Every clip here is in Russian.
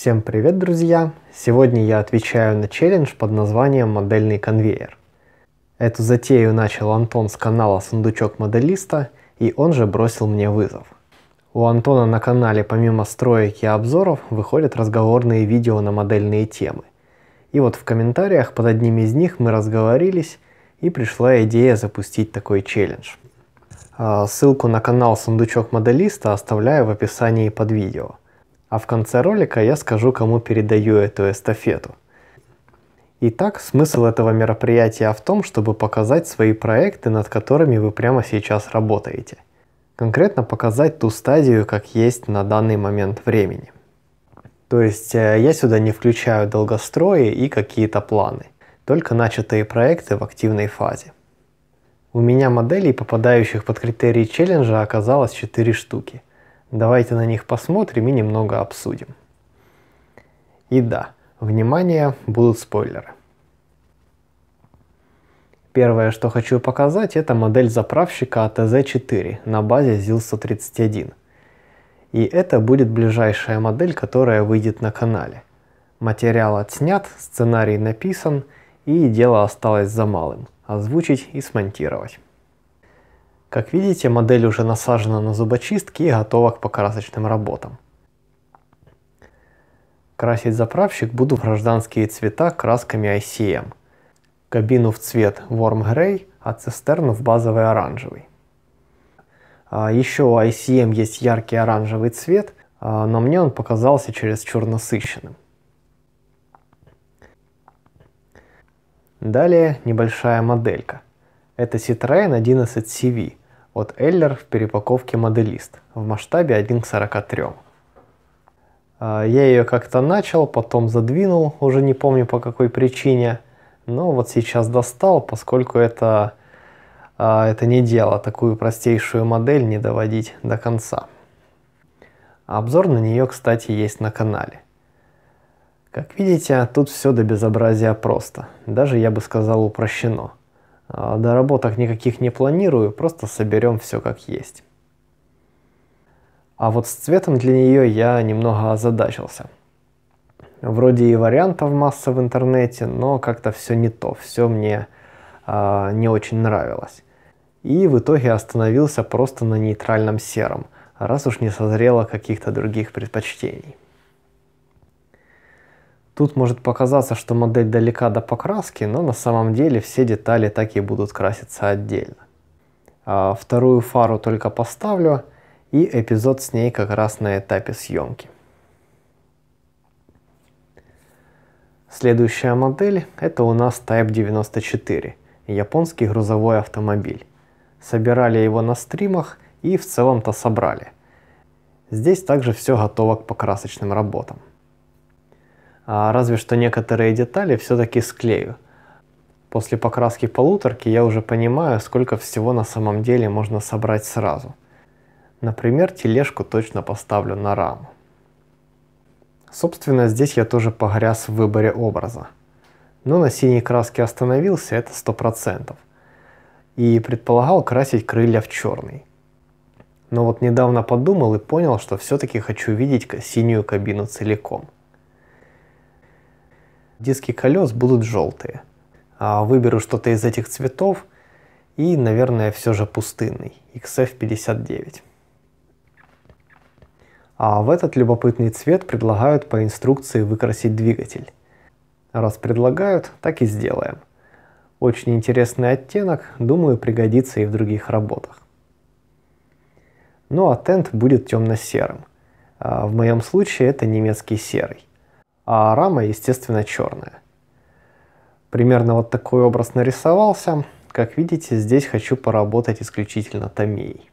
Всем привет, друзья! Сегодня я отвечаю на челлендж под названием «Модельный конвейер». Эту затею начал Антон с канала «Сундучок моделиста», и он же бросил мне вызов. У Антона на канале помимо строек и обзоров выходят разговорные видео на модельные темы. И вот в комментариях под одним из них мы разговорились, и пришла идея запустить такой челлендж. А, ссылку на канал «Сундучок моделиста» оставляю в описании под видео. А в конце ролика я скажу, кому передаю эту эстафету. Итак, смысл этого мероприятия в том, чтобы показать свои проекты, над которыми вы прямо сейчас работаете. Конкретно показать ту стадию, как есть на данный момент времени. То есть э, я сюда не включаю долгострои и какие-то планы, только начатые проекты в активной фазе. У меня моделей, попадающих под критерии челленджа, оказалось 4 штуки – Давайте на них посмотрим и немного обсудим. И да, внимание, будут спойлеры. Первое, что хочу показать, это модель заправщика АТЗ-4 на базе ЗИЛ-131. И это будет ближайшая модель, которая выйдет на канале. Материал отснят, сценарий написан, и дело осталось за малым – озвучить и смонтировать. Как видите, модель уже насажена на зубочистки и готова к покрасочным работам. Красить заправщик буду в гражданские цвета красками ICM. Кабину в цвет Warm Grey, а цистерну в базовый оранжевый. А еще у ICM есть яркий оранжевый цвет, а, но мне он показался через черносыщенным. Далее небольшая моделька. Это Citroen 11CV от Эллер в перепаковке «Моделист» в масштабе 1 к 43. А, я ее как-то начал, потом задвинул, уже не помню по какой причине, но вот сейчас достал, поскольку это, а, это не дело, такую простейшую модель не доводить до конца. Обзор на нее, кстати, есть на канале. Как видите, тут все до безобразия просто, даже я бы сказал упрощено – а, Доработок никаких не планирую, просто соберем все как есть. А вот с цветом для нее я немного озадачился. Вроде и вариантов масса в интернете, но как-то все не то, все мне э, не очень нравилось. И в итоге остановился просто на нейтральном сером, раз уж не созрело каких-то других предпочтений. Тут может показаться, что модель далека до покраски, но на самом деле все детали так и будут краситься отдельно. А вторую фару только поставлю, и эпизод с ней как раз на этапе съемки. Следующая модель это у нас Type 94, японский грузовой автомобиль. Собирали его на стримах и в целом-то собрали. Здесь также все готово к покрасочным работам. А разве что некоторые детали все-таки склею. После покраски полуторки я уже понимаю, сколько всего на самом деле можно собрать сразу. Например, тележку точно поставлю на раму. Собственно, здесь я тоже погряз в выборе образа. Но на синей краске остановился, это 100%. И предполагал красить крылья в черный. Но вот недавно подумал и понял, что все-таки хочу видеть синюю кабину целиком диски колес будут желтые. А выберу что-то из этих цветов и, наверное, все же пустынный, XF59. А в этот любопытный цвет предлагают по инструкции выкрасить двигатель. Раз предлагают, так и сделаем. Очень интересный оттенок, думаю, пригодится и в других работах. Ну а тент будет темно-серым. А в моем случае это немецкий серый а рама, естественно, черная. Примерно вот такой образ нарисовался. Как видите, здесь хочу поработать исключительно томией.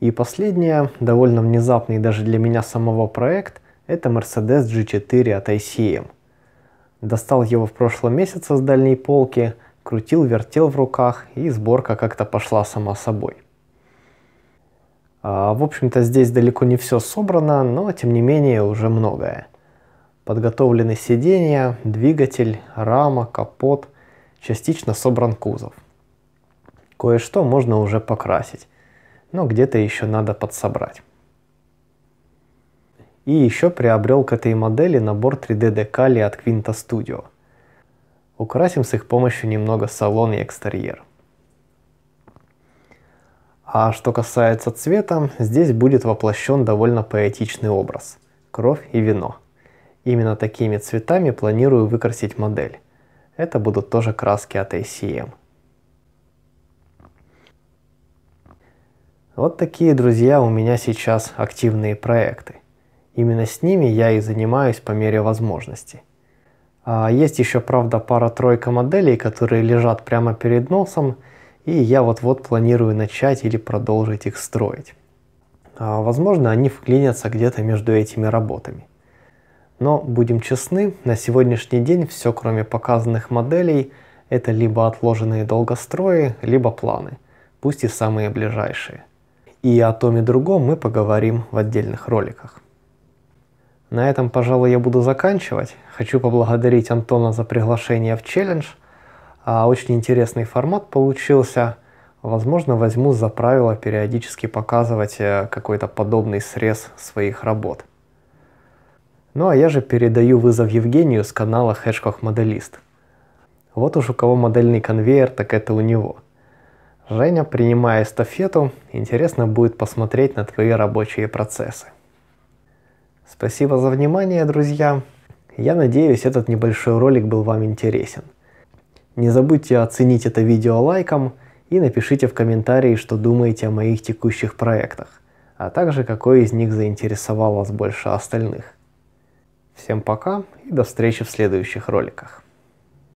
И последнее, довольно внезапный даже для меня самого проект, это Mercedes G4 от ICM. Достал его в прошлом месяце с дальней полки, крутил, вертел в руках, и сборка как-то пошла сама собой. А, в общем-то, здесь далеко не все собрано, но тем не менее уже многое. Подготовлены сиденья, двигатель, рама, капот, частично собран кузов. Кое-что можно уже покрасить, но где-то еще надо подсобрать. И еще приобрел к этой модели набор 3D декали от Quinta Studio. Украсим с их помощью немного салон и экстерьер. А что касается цвета, здесь будет воплощен довольно поэтичный образ – кровь и вино. Именно такими цветами планирую выкрасить модель. Это будут тоже краски от ACM. Вот такие, друзья, у меня сейчас активные проекты. Именно с ними я и занимаюсь по мере возможности. А есть еще, правда, пара-тройка моделей, которые лежат прямо перед носом – и я вот-вот планирую начать или продолжить их строить. А, возможно, они вклинятся где-то между этими работами. Но, будем честны, на сегодняшний день все, кроме показанных моделей, это либо отложенные долгострои, либо планы, пусть и самые ближайшие. И о том и другом мы поговорим в отдельных роликах. На этом, пожалуй, я буду заканчивать. Хочу поблагодарить Антона за приглашение в челлендж – а, очень интересный формат получился. Возможно, возьму за правило периодически показывать э, какой-то подобный срез своих работ. Ну а я же передаю вызов Евгению с канала Хэшкок Моделист. Вот уж у кого модельный конвейер, так это у него. Женя, принимая эстафету, интересно будет посмотреть на твои рабочие процессы. Спасибо за внимание, друзья. Я надеюсь, этот небольшой ролик был вам интересен. Не забудьте оценить это видео лайком и напишите в комментарии, что думаете о моих текущих проектах, а также какой из них заинтересовал вас больше остальных. Всем пока и до встречи в следующих роликах.